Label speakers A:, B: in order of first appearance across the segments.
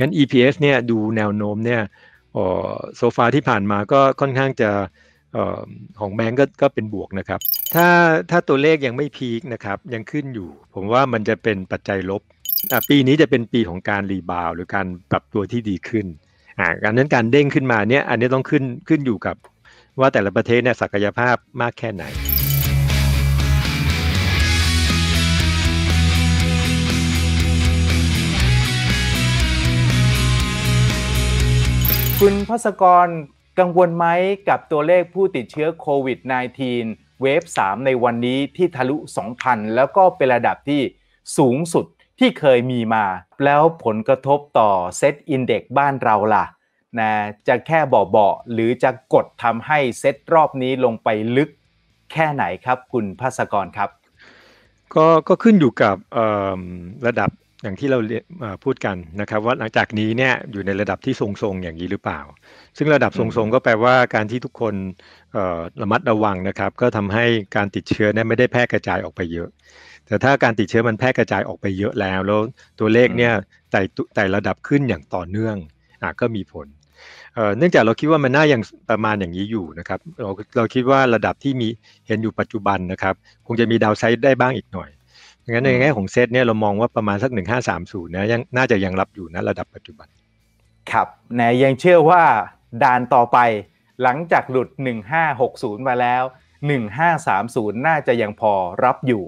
A: งั้น EPS เนี่ยดูแนวโน้มเนี่ยโซฟาที่ผ่านมาก็ค่อนข้างจะของแบงก์ก็เป็นบวกนะครับ ถ้าถ้าตัวเลขยังไม่พีคนะครับยังขึ้นอยู่ ผมว่ามันจะเป็นปัจจัยลบ ปีนี้จะเป็นปีของการรีบาว หรือการปรับตัวที่ดีขึ้นอ่าการนั้นการเด้งขึ้นมาเนี่ยอันนี้ต้องขึ้นขึ้นอยู่กับว่าแต่ละประเทศเนี่ยศักยภาพมากแค่ไหน
B: คุณพัศกรกังวลไหมกับตัวเลขผู้ติดเชื้อโควิด -19 เวฟ3ในวันนี้ที่ทะลุ 2,000 แล้วก็เป็นระดับที่สูงสุดที่เคยมีมา แล้วผลกระทบต่อเซตอินเด็กบ้านเราล่ะนะจะแค่บบาๆหรือจะกดทำให้เซตรอบนี้ลงไปลึกแค่ไหนครับคุณพัศกรครับ
A: ก็ก็ขึ้นอยู่กับระดับอย่างที่เราพูดกันนะครับว่าหลังจากนี้เนี่ยอยู่ในระดับที่ทรงๆอย่างนี้หรือเปล่า ซึ่งระดับทรงๆ ก็แปลว่าการที่ทุกคนระมัดระวังนะครับก็ทำให้การติดเชื้อเนี่ยไม่ได้แพร่กระจายออกไปเยอะ แต่ถ้าการติดเชื้อมันแพร่กระจายออกไปเยอะแล้ว แล้วตัวเลขเนี่ยไต่ไต่ระดับขึ้นอย่างต่อเนื่องอก็มีผลเนื่องจากเราคิดว่ามันน่าอย่างประมาณอย่างนี้อยู่นะครับเราเราคิดว่าระดับที่มีเห็นอยู่ปัจจุบันนะครับ คงจะมีดาวไซด์ได้บ้างอีกหน่อยงั้นในแง่ของเซตเนี่ยเรามองว่าประมาณสักหนึ่งห้าสามศูนย์นะยังน่าจะยังรับอยู่นะระดับปัจจุบัน
B: ครับนายังเชื่อว่าด่านต่อไปหลังจากหลุด 1560มาแล้ว 1530น่าจะยังพอรับอยู่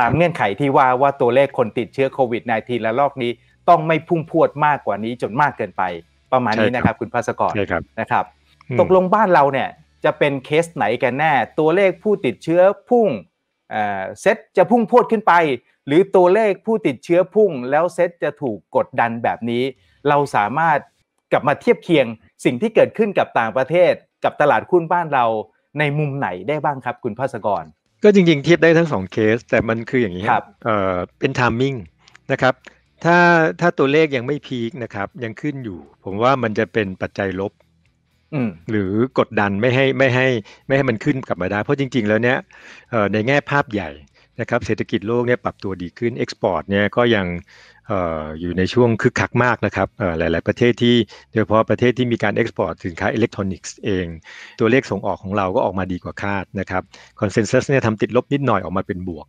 B: ตามเงื่อนไขที่ว่าว่าตัวเลขคนติดเชื้อโควิด -19 และลอกนี้ต้องไม่พุ่งพวดมากกว่านี้จนมากเกินไปประมาณนี้นะครับคุณภาสกรนะครับ ตกลงบ้านเราเนี่ยจะเป็นเคสไหนกันแน่ตัวเลขผู้ติดเชื้อพุ่งเซตจะพุ่งพวดขึ้นไป หรือตัวเลขผู้ติดเชื้อพุ่งแล้วเซตจะถูกกดดันแบบนี้ เราสามารถกลับมาเทียบเคียงสิ่งที่เกิดขึ้นกับต่างประเทศกับตลาดหุ้นบ้านเราในมุมไหนได้บ้างครับคุณภาสกร
A: ก็จริงๆ เทียบได้ทั้งสองเคสแต่มันคืออย่างนี้ครับเออเป็นทามมิ่งนะครับถ้าถ้าตัวเลขยังไม่พีคนะครับยังขึ้นอยู่ ผมว่ามันจะเป็นปัจจัยลบหรือกดดันไม่ให้ไม่ให้ไม่ให้มันขึ้นกลับมาได้เพราะจริงๆแล้วเนี้ยในแง่ภาพใหญ่นะครับเศรษฐกิจโลกเนี่ยปรับตัวดีขึ้น เอ็กซ์พอร์ตเนี่ยก็ยังอยู่ในช่วงคึกคักมากนะครับหลายๆประเทศที่โดยเฉพาะประเทศที่มีการเอ็กซ์พอร์ตสินค้าอิเล็กทรอนิกส์เอง ตัวเลขส่งออกของเราก็ออกมาดีกว่าคาดนะครับคอนเซนแซสเนี่ยทำติดลบนิดหน่อยออกมาเป็นบวก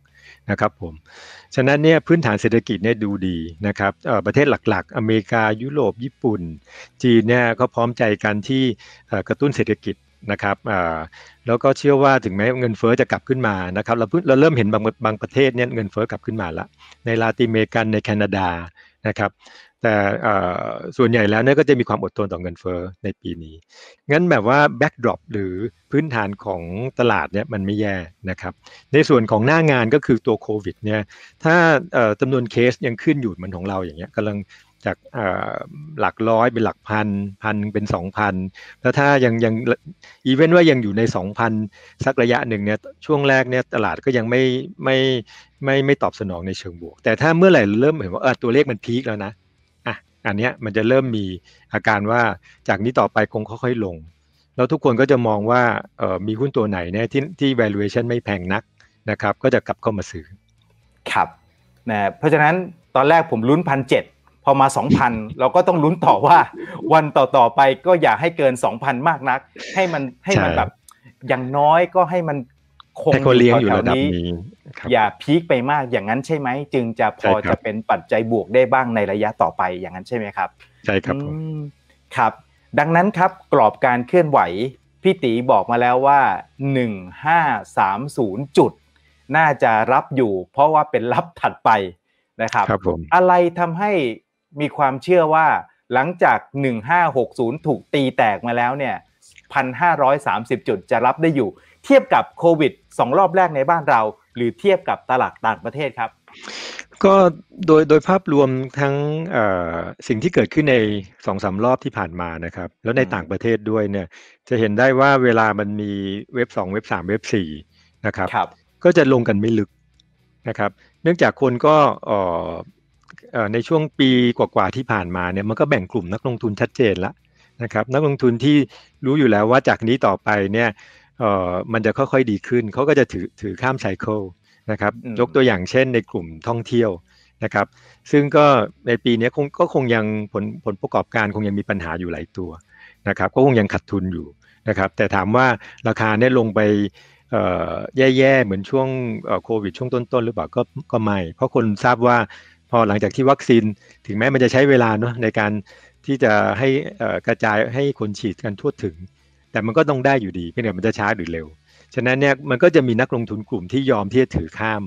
A: นะครับผมฉะนั้นเนี่ยพื้นฐานเศรษฐกิจเนี่ยดูดีนะครับประเทศหลักๆ อเมริกา ยุโรป ญี่ปุ่นจีนเนี่ยก็พร้อมใจกันที่กระตุ้นเศรษฐกิจนะครับแล้วก็เชื่อว่าถึงแม้เงินเฟอ้อจะกลับขึ้นมานะครับเราเพิ่งเราเริ่มเห็นบางบางประเทศเนี่ยเงินเฟอ้อกลับขึ้นมาละในลาตินอเมริกัน ในแคนาดานะครับแต่ส่วนใหญ่แล้วเนี่ยก็จะมีความอดทนต่อเงินเฟอ้อในปีนี้ งั้นแบบว่าแบ็กดรอปหรือพื้นฐานของตลาดเนี่ยมันไม่แย่นะครับในส่วนของหน้างานก็คือตัวโควิดเนี่ยถ้าจำนวนเคสยังขึ้นอยู่เหมือนของเราอย่างเงี้ยกำลังจากหลักร้อยเป็นหลักพันพันเป็นสองพันแล้วถ้ายัง ยังอีเวนต์ว่ายังอยู่ในสองพันสักระยะหนึ่งเนี่ยช่วงแรกเนี่ยตลาดก็ยังไม่ไม่ไม่ไม่ตอบสนองในเชิงบวก แต่ถ้าเมื่อไหร่เริ่มเห็นว่าเออตัวเลขมันพีคแล้วนะอ่ะอันเนี้ยมันจะเริ่มมีอาการว่าจากนี้ต่อไปคงค่อยๆลง แล้วทุกคนก็จะมองว่าม
B: ีหุ้นตัวไหนเนี่ยที่ที่ valuation ไม่แพงนักนะครับ ก็จะกลับเข้ามาซื้อครับนะเพราะฉะนั้นตอนแรกผมลุ้นพันเจ็ดพอมา 2,000 เราก็ต้องลุ้นต่อว่าวันต่อๆไปก็อย่าให้เกิน 2,000 มากนัก ให้มันให้มันแบบอย่างน้อยก็ให้มันคงอยู่แถวนี้อย่าพีคไปมากอย่างนั้นใช่ไหมจึงจะพอจะเป็นปัจจัยบวกได้บ้างในระยะต่อไปอย่างนั้นใช่ไหมครับใช่ครับครับ ดังนั้นครับ กรอบการเคลื่อนไหวพี่ตีบอกมาแล้วว่า 1530 จุด น่าจะรับอยู่ เพราะว่าเป็นรับถัดไปนะครับรบอะไรทำให้มีความเชื่อว่าหลังจาก1560ถูกตีแตกมาแล้วเนี่ย1,530จุดจะรับได้อยู่ เทียบกับโควิด2รอบแรกในบ้านเรา หรือเทียบกับตลาดต่างประเทศครับ
A: ก็โดยโดยภาพรวมทั้งสิ่งที่เกิดขึ้นในสองสารอบที่ผ่านมานะครับ แล้วในต่างประเทศด้วยเนี่ยจะเห็นได้ว่าเวลามันมีเว็บ2เว็บ3เว็บ4นะครับรบก็จะลงกันไม่ลึกนะครับ เนื่องจากคนก็ในช่วงปีกว่าๆ ที่ผ่านมาเนี่ยมันก็แบ่งกลุ่มนักลงทุนชัดเจนละนะครับนักลงทุนที่รู้อยู่แล้วว่าจากนี้ต่อไปเนี่ยมันจะค่อยๆดีขึ้น เขาก็จะถือถือข้ามไซเคิลนะครับยกตัวอย่างเช่นในกลุ่มท่องเที่ยวนะครับซึ่งก็ในปีนี้คงก็คงยังผลผลประกอบการคงยังมีปัญหาอยู่หลายตัวนะครับก็คงยังขาดทุนอยู่นะครับแต่ถามว่าราคาเนี่ยลงไปแย่ๆ เหมือนช่วงโควิดช่วงต้นๆ หรือเปล่าก็ก็ไม่เพราะคนทราบว่าพอหลังจากที่วัคซีนถึงแม้มันจะใช้เวลาเนาะในการที่จะให้กระจายให้คนฉีดกันทั่วถึง แต่มันก็ต้องได้อยู่ดี เพียงแต่มันจะช้าหรือเร็ว ฉะนั้นเนี่ยมันก็จะมีนักลงทุนกลุ่มที่ยอมที่จะถือข้าม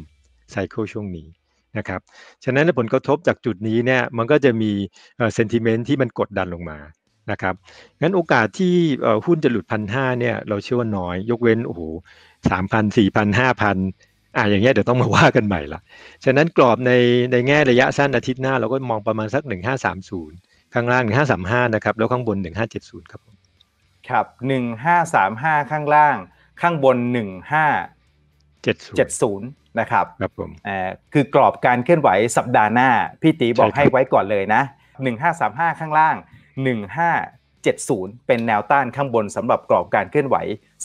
A: ไซเคิลช่วงนี้นะครับฉะนั้นผลกระทบจากจุดนี้เนี่ยมันก็จะมีเซนติเมนต์ที่มันกดดันลงมานะครับงั้นโอกาสที่หุ้นจะหลุดพันห้าเนี่ยเราเชื่อว่าน้อย ยกเว้นโอ้โหสามพันสี่พันห้าพันอ่าอย่างเงี้ยเดี๋ยวต้องมาว่ากันใหม่ละฉะนั้นกรอบในในแง่ระยะสั้นอาทิตย์หน้าเราก็มองประมาณสัก 1530 ข้างล่าง 1535นะครับแล้วข้างบน 1570 ครับ
B: ครับ1535ข้างล่าง ข้างบน 1570นะครับครับผมอ่าคือกรอบการเคลื่อนไหวสัปดาห์หน้า พี่ตีบอกให้ไว้ก่อนเลยนะ 1535 ข้างล่าง 1570 เป็นแนวต้านข้างบนสำหรับกรอบการเคลื่อนไหว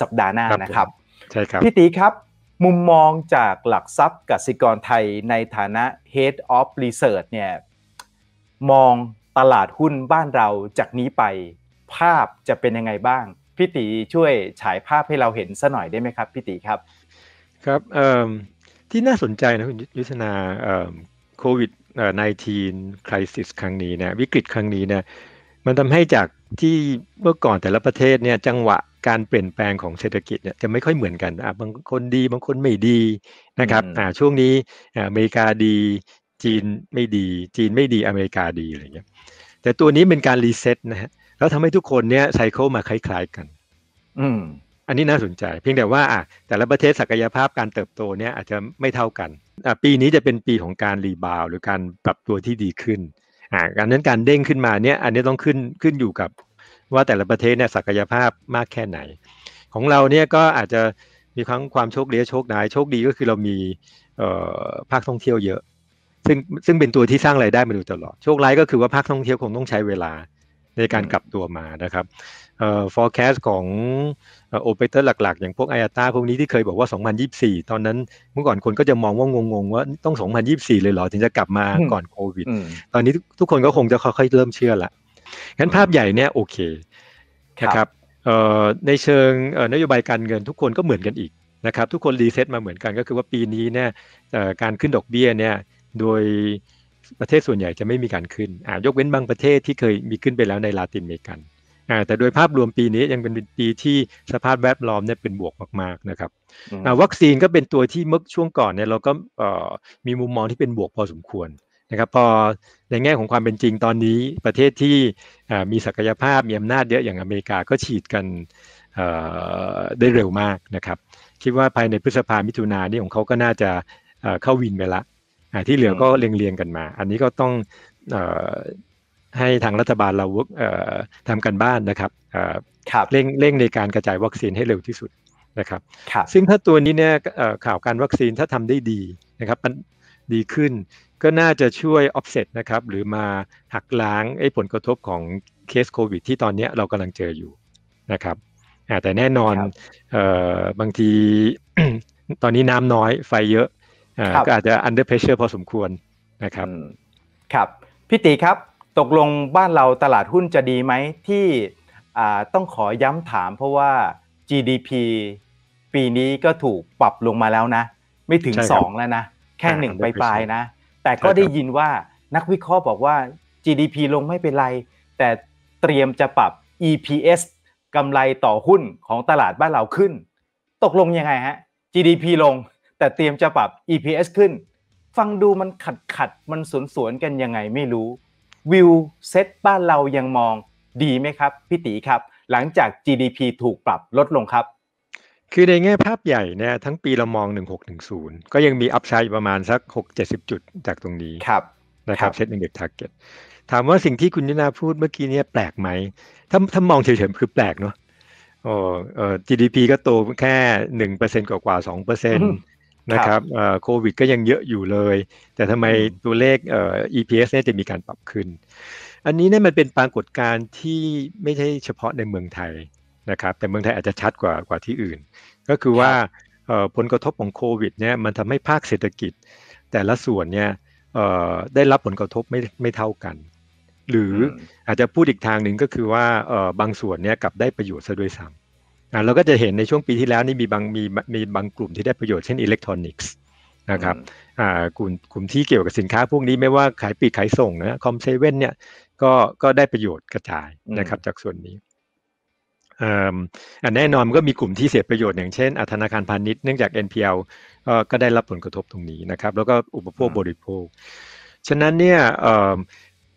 B: สัปดาห์หน้านะครับใช่ครับพี่ตีครับมุมมองจากหลักทรัพย์กสิกรไทยในฐานะ Head of Research เนี่ยมองตลาดหุ้นบ้านเราจากนี้ไปภาพจะเป็นยังไงบ้างพี่ตีช่วยฉายภาพให้เราเห็นสัหน่อยได้ไหมครับพี่ตีครับ ครับที่น่าสนใจนะคุณยุทธนา
A: โควิด19 crisis ครั้งนี้นะวิกฤตครั้งนี้นะมันทำให้จากที่เมื่อก่อนแต่ละประเทศเนี่ยจังหวะการเปลี่ยนแปลงของเศรษฐกิจเนี่ยจะไม่ค่อยเหมือนกันบางคนดีบางคนไม่ดีนะครับ ช่วงนี้อเมริกาดี จีนไม่ดี จีนไม่ดีอเมริกาดีอะไรเงี้ย แต่ตัวนี้เป็นการรีเซ็ตนะฮะแล้วทำให้ทุกคนเนี่ยไซเคิลมาคล้าย ๆกัน อืมอันนี้น่าสนใจ เพียงแต่ว่าอ่ะแต่ละประเทศศักยภาพการเติบโตเนี่ย อาจจะไม่เท่ากันอ่ะปีนี้จะเป็นปีของการรีบาวหรือการปรับตัวที่ดีขึ้นอ่าการนั้นการเด้งขึ้นมาเนี่ย อันนี้ต้องขึ้นขึ้นอยู่กับว่าแต่ละประเทศเนี่ยศักยภาพมากแค่ไหน ของเราเนี่ยก็อาจจะมีครั้งความโชคดีโชคดายโชคดีก็คือเรามีภาคท่องเที่ยวเยอะ ซึ่งซึ่งเป็นตัวที่สร้างไรายได้มาโดยตลอดโชคร้ายก็คือว่าภาคท่องเที่ยวคงต้องใช้เวลาในการกลับตัวมานะครับเอ่อ forecast ของโอเปเตอร์หลักๆ อย่างพวกไออาตาพวกนี้ที่เคยบอกว่า 2024 ตอนนั้นเมื่อก่อนคนก็จะมองว่างงๆ ว่าต้อง 2024 เลยเหรอถึงจะกลับมาก่อนโควิดตอนนี้ทุกคนก็คงจะค่อยๆเริ่มเชื่อละงั้นภาพใหญ่เนี่ยโอเคนะครับในเชิงนโยบายการเงินทุกคนก็เหมือนกันอีกนะครับทุกคนรีเซ็ตมาเหมือนกันก็คือว่าปีนี้เนี่ยการขึ้นดอกเบี้ยเนี่ยโดยประเทศส่วนใหญ่จะไม่มีการขึ้นยกเว้นบางประเทศที่เคยมีขึ้นไปแล้วในลาตินอเมริกัน แต่โดยภาพรวมปีนี้ยังเป็นปีที่สภาพแวดล้อมเนี่ยเป็นบวกมากๆนะครับวัคซีนก็เป็นตัวที่เมื่อช่วงก่อนเนี่ยเราก็มีมุมมองที่เป็นบวกพอสมควรนะครับพอในแง่ของความเป็นจริงตอนนี้ประเทศที่มีศักยภาพ มีอำนาจเยอะอย่างอเมริกาก็ฉีดกันได้เร็วมากนะครับ คิดว่าภายในพฤษภามิถุนานี่ของเขาก็น่าจะเข้าวินไปละ ที่เหลือก็เรียงๆกันมา อันนี้ก็ต้องให้ทางรัฐบาลเราทำกันบ้านนะครับเร่งเร่งในการกระจายวัคซีนให้เร็วที่สุดนะครับซึ่งถ้าตัวนี้เนี่ยข่าวการวัคซีนถ้าทำได้ดีนะครับดีขึ้นก็น่าจะช่วย offset นะครับ หรือมาหักล้างไอ้ผลกระทบของเคสโควิดที่ตอนนี้เรากำลังเจออยู่นะครับ แต่แน่นอน บางทีตอนนี้น้ำน้อยไฟเยอะ ก็อาจจะ under pressure พอสมควรนะครับ
B: ครับ พี่ตีครับ ตกลงบ้านเราตลาดหุ้นจะดีไหม ที่ต้องขอย้ำถามเพราะว่า GDP ปีนี้ก็ถูกปรับลงมาแล้วนะ ไม่ถึง 2 แล้วนะ แค่หนึ่งปลายๆนะแต่ก็ได้ยินว่านักวิเคราะห์บอกว่า GDP ลงไม่เป็นไร แต่เตรียมจะปรับ EPS กำไรต่อหุ้นของตลาดบ้านเราขึ้น ตกลงยังไงฮะ GDP ลง แต่เตรียมจะปรับ EPS ขึ้น ฟังดูมันขัดขัดมันสวนสวนกันยังไงไม่รู้วิวเซตบ้านเรายังมอง ดีไหมครับพี่ตีครับ หลังจาก GDP ถูกปรับลดลงครับ
A: คือในแง่ภาพใหญ่เนี่ยทั้งปีเรามอง 1610 ก็ยังมีอัพไซด์ประมาณสัก 6-70 จุดจากตรงนี้ ครับนะครับเซตอินเด็กทาร์เก็ตถามว่าสิ่งที่คุณยนาพูดเมื่อกี้เนี่ยแปลกไหมถ้าถ้ามองเฉยๆ คือแปลกเนาะโอ้เอ่อ GDP ก็โตแค่หนึ่งเปอร์เซกว่ากว่าสองเปอร์เซ็นตนะครับเอ่อโควิด ก็ยังเยอะอยู่เลย แต่ทำไมตัวเลขเอ่อ EPS เนี่ยจะมีการปรับขึ้น อันนี้เนี่ยมันเป็นปรากฏการณ์ที่ไม่ใช่เฉพาะในเมืองไทยนะครับแต่เมืองไทยอาจจะชัดกว่ากว่าที่อื่น ก็คือว่าผลกระทบของโควิดเนี่ยมันทำให้ภาคเศรษฐกิจ แต่ละส่วนเนี่ยได้รับผลกระทบไม่ไม่เท่ากัน หรืออาจจะพูดอีกทางหนึ่งก็คือว่าบางส่วนเนี่ยกลับได้ประโยชน์ซะด้วยซ้ำเราก็จะเห็นในช่วงปีที่แล้วนี่มีบางมีมีบางกลุ่มที่ได้ประโยชน์เช่นอิเล็กทรอนิกส์นะครับกลุ่มกลุ่มที่เกี่ยวกับสินค้าพวกนี้ไม่ว่าขายปีกขายส่งนะคอมเซเว่นเนี่ยก็ก็ได้ประโยชน์กระจายนะครับจากส่วนนี้แน่นอนมันก็มีกลุ่มที่เสียประโยชน์อย่างเช่นธนาคารพาณิชย์เนื่องจาก NPL ก็ได้รับผลกระทบตรงนี้นะครับแล้วก็อุปโภคบริโภค ฉะนั้นเนี่ย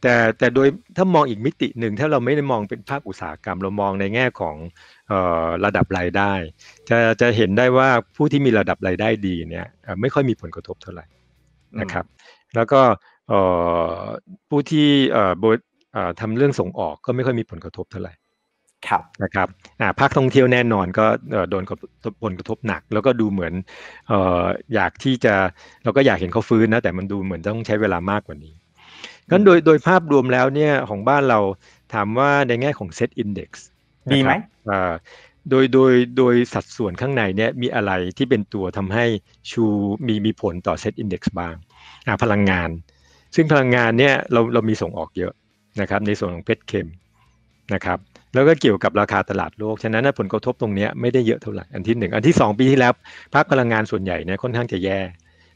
A: แต่แต่โดยถ้ามองอีกมิติหนึ่งถ้าเราไม่ได้มองเป็นภาคอุตสาหกรรม เรามองในแง่ของระดับรายได้ จะจะเห็นได้ว่าผู้ที่มีระดับรายได้ดีเนี่ยไม่ค่อยมีผลกระทบเท่าไหร่นะครับแล้วก็ผู้ที่ทำเรื่องส่งออกก็ไม่ค่อยมีผลกระทบเท่าไหร่ครับนะครับอ่าภาคท่องเที่ยวแน่นอนก็โดนผลกระทบหนัก แล้วก็ดูเหมือนเอ่ออยากที่จะเราก็อยากเห็นเขาฟื้นนะ แต่มันดูเหมือนต้องใช้เวลามากกว่านี้งั้นโดยโดยภาพรวมแล้วเนี่ยของบ้านเราถามว่าในแง่ของเซตอินดี x ดีไหมอ่าโดยโดยโดยสัดส่วนข้างในเนี่ยมีอะไรที่เป็นตัวทำให้ชูมีมีผลต่อเซตอินดี x บ้างอ่าพลังงาน ซึ่งพลังงานเนี่ยเราเรามีส่งออกเยอะนะครับ ในส่วนของเพชรเคมนะครับแล้วก็เกี่ยวกับราคาตลาดโลก ฉะนั้นผลกระทบตรงนี้ไม่ได้เยอะเท่าไหร่ อันที่หนึ่งอันที่สองปีที่แล้ว ภาคพลังงานส่วนใหญ่เนี่ยค่อนข้างจะแย่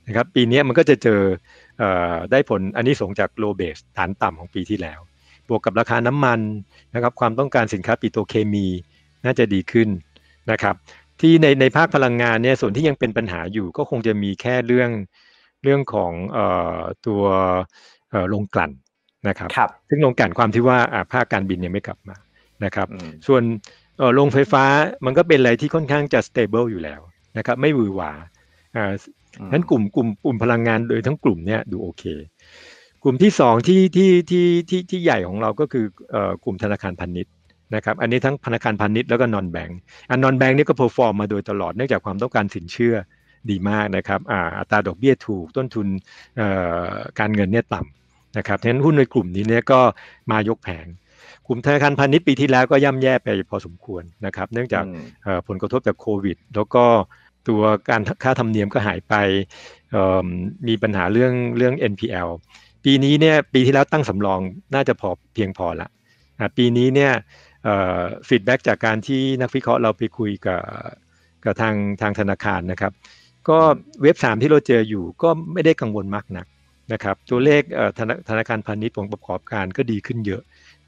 A: นะครับ ปีนี้มันก็จะเจอได้ผลอันนี้ส่งจากโลเบสฐานต่ำของปีที่แล้ว บวกกับราคาน้ำมันนะครับ ความต้องการสินค้าปิโตเคมีน่าจะดีขึ้นนะครับ ที่ในในภาคพลังงานเนี่ยส่วนที่ยังเป็นปัญหาอยู่ ก็คงจะมีแค่เรื่องเรื่องของออตัวลงกลั่นนะครับรบซึ่งลงกลั่นความที่ว่าภาคการบินยังไม่กลับมานะครับส่วนโรงไฟฟ้ามันก็เป็นอะไรที่ค่อนข้างจะสเตเบิลอยู่แล้วนะครับไม่หวือหวาอ่านั้นกลุ่มกลุ่มกลุ่มพลังงานโดยทั้งกลุ่มเนี้ยดูโอเค กลุ่มที่สองที่ที่ที่ที่ที่ใหญ่ของเราก็คือกลุ่มธนาคารพาณิชย์นะครับอันนี้ทั้งธนาคารพาณิชย์แล้วก็นอนแบงก์อันนอนแบงก์นี่ก็เพอร์ฟอร์มมาโดยตลอดเนื่องจากความต้องการสินเชื่อดีมากนะครับอัตราดอกเบี้ยถูกต้นทุนการเงินเนี่ยต่ำนะครับฉะนั้นหุ้นในกลุ่มนี้เนี่ยก็มายกแผงกลุ่มธนาคารพาณิชย์ปีที่แล้วก็ย่ำแย่ไปพอสมควรนะครับ เนื่องจากผลกระทบจากโควิด แล้วก็ตัวการค่าธรรมเนียมก็หายไปมีปัญหาเรื่องเรื่อง NPL ปีนี้เนี่ยปีที่แล้วตั้งสำรองน่าจะพอเพียงพอละปีนี้เนี่ยฟีดแบ็จากการที่นักวิเคราะห์เราไปคุยกับกับทางทางธนาคารนะครับ ก็เว็บ 3 ที่เราเจออยู่ก็ไม่ได้กังวลมากนักนะครับ ตัวเลขธนาคารพาณิชย์ผลประกอบการก็ดีขึ้นเยอะ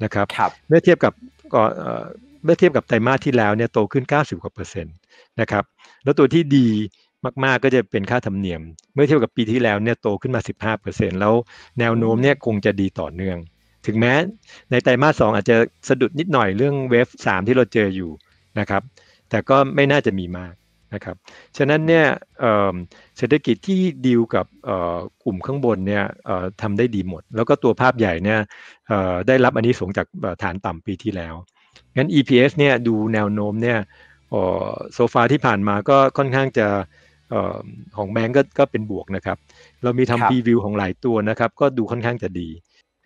A: นะครับรบเมื่อเทียบกับก็เมื่อเทียบกับไตรมาสที่แล้วเนี่ยโตขึ้น 90กว่าเปอร์เซ็นต์นะครับแล้วตัวที่ดีมาก ๆ ก็จะเป็นค่าธรรมเนียม เมื่อเทียบกับปีที่แล้วเนี่ยโตขึ้นมา 15%แล้วแนวโน้มเนี่ยคงจะดีต่อเนื่อง ถึงแม้ในไตรมาสสองอาจจะสะดุดนิดหน่อยเรื่องเวฟสามที่เราเจออยู่นะครับแต่ก็ไม่น่าจะมีมากนะครับ ฉะนั้นเนี่ยเศรษฐกิจที่ดีลกับกลุ่มข้างบนเนี่ยทำได้ดีหมด แล้วก็ตัวภาพใหญ่เนี่ยได้รับอันนี้สูงจากฐานต่ำปีที่แล้ว งั้น EPS เนี่ยดูแนวโน้มเนี่ยโซฟาที่ผ่านมาก็ค่อนข้างจะของแบงก์ก็ก็เป็นบวกนะครับเรามีทำรีวิวของหลายตัวนะครับก็ดูค่อนข้างจะดี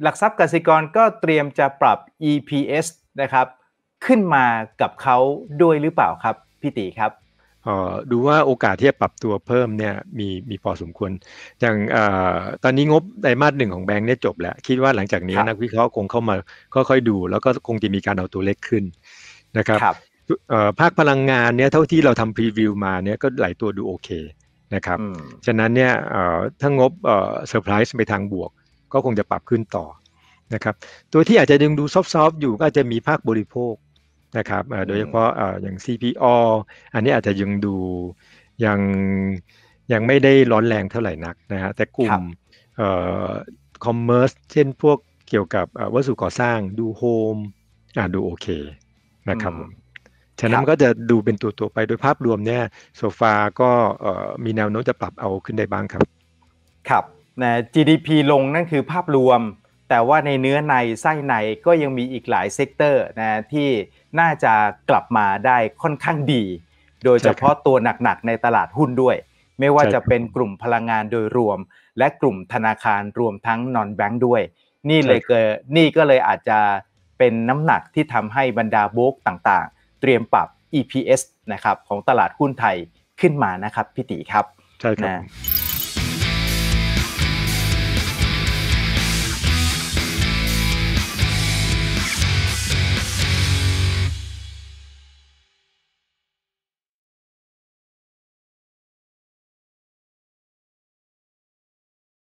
B: หลักทรัพย์กสิกรก็เตรียมจะปรับ EPS นะครับขึ้นมากับเขาด้วยหรือเปล่าครับพี่ตีครับ
A: ดูว่าโอกาสที่จะปรับตัวเพิ่มเนี่ยมีมีพอสมควรอย่างตอนนี้งบไตรมาสหนึ่งของแบงค์เนี่ยจบแล้วคิดว่าหลังจากนี้นักวิเคราะห์คงเข้ามาค่อยๆดู แล้วก็คงจะมีการเอาตัวเลขขึ้นนะครับภาคพลังงานเนี่ยเท่าที่เราทำพรีวิวมาเนี่ยก็หลายตัวดูโอเคนะครับฉะนั้นเนี่ยถ้างบเซอร์ไพรส์ไปทางบวกก็คงจะปรับขึ้นต่อนะครับตัวที่อาจจะดึงดูซอฟๆอยู่ก็จะมีภาคบริโภคนะครับโดยเฉพาะอย่าง CPO อันนี้อาจจะยังดูยังยังไม่ได้ร้อนแรงเท่าไหร่นักนะฮะแต่กลุ่มคอมเมอร์สเช่นพวกเกี่ยวกับวัสดุก่อสร้างดูโฮมดูโอเคนะครับ ฉะนั้นก็จะดูเป็นตัวตัวไปโดยภาพรวมเนี่ย
B: โซฟาก็มีแนวโน้มจะปรับเอาขึ้นได้บ้างครับ ครับนะ GDP ลงนั่นคือภาพรวมแต่ว่าในเนื้อในไส้ในก็ยังมีอีกหลายเซกเตอร์นะที่น่าจะกลับมาได้ค่อนข้างดี โดยเฉพาะตัวหนักๆในตลาดหุ้นด้วย ไม่ว่าจะเป็นกลุ่มพลังงานโดยรวมและกลุ่มธนาคารรวมทั้งนอนแบงค์ด้วยนี่เลยเกิดนี่ก็เลยอาจจะเป็นน้ำหนักที่ทำให้บรรดาโบกต่างๆ เตรียมปรับ EPS นะครับของตลาดหุ้นไทยขึ้นมานะครับพี่ตีครับใช่ครับ